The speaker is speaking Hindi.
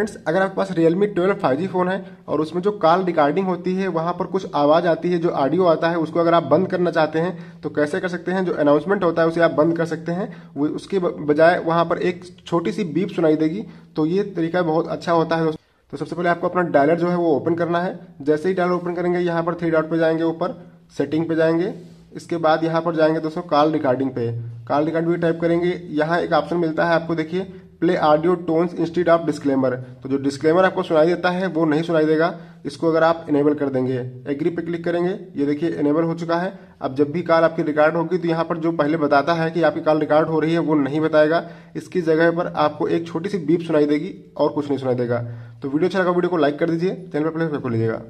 फ्रेंड्स अगर आपके पास रियलमी ट्वेल्व फाइव फ़ोन है और उसमें जो कॉल रिकॉर्डिंग होती है वहां पर कुछ आवाज़ आती है जो ऑडियो आता है उसको अगर आप बंद करना चाहते हैं तो कैसे कर सकते हैं जो अनाउंसमेंट होता है उसे आप बंद कर सकते हैं वो उसके बजाय वहां पर एक छोटी सी बीप सुनाई देगी तो ये तरीका बहुत अच्छा होता है तो सबसे पहले आपको अपना डायलर जो है वो ओपन करना है जैसे ही डायलर ओपन करेंगे यहाँ पर थ्री डॉट पर जाएंगे ऊपर सेटिंग पे जाएंगे इसके बाद यहाँ पर जाएंगे दोस्तों कॉल रिकॉर्डिंग पे कॉल रिकॉर्डिंग टाइप करेंगे यहाँ एक ऑप्शन मिलता है आपको देखिए play audio tones instead of disclaimer तो जो डिस्क्लेमर आपको सुनाई देता है वो नहीं सुनाई देगा इसको अगर आप इनेबल कर देंगे एग्री पे क्लिक करेंगे ये देखिए इनेबल हो चुका है अब जब भी कॉल आपकी रिकॉर्ड होगी तो यहाँ पर जो पहले बताता है कि आपकी कॉल रिकॉर्ड हो रही है वो नहीं बताएगा इसकी जगह पर आपको एक छोटी सी बीप सुनाई देगी और कुछ नहीं सुनाई देगा तो वीडियो अच्छा लगा वीडियो को लाइक कर दीजिए चैनल पर प्ले को लीजिएगा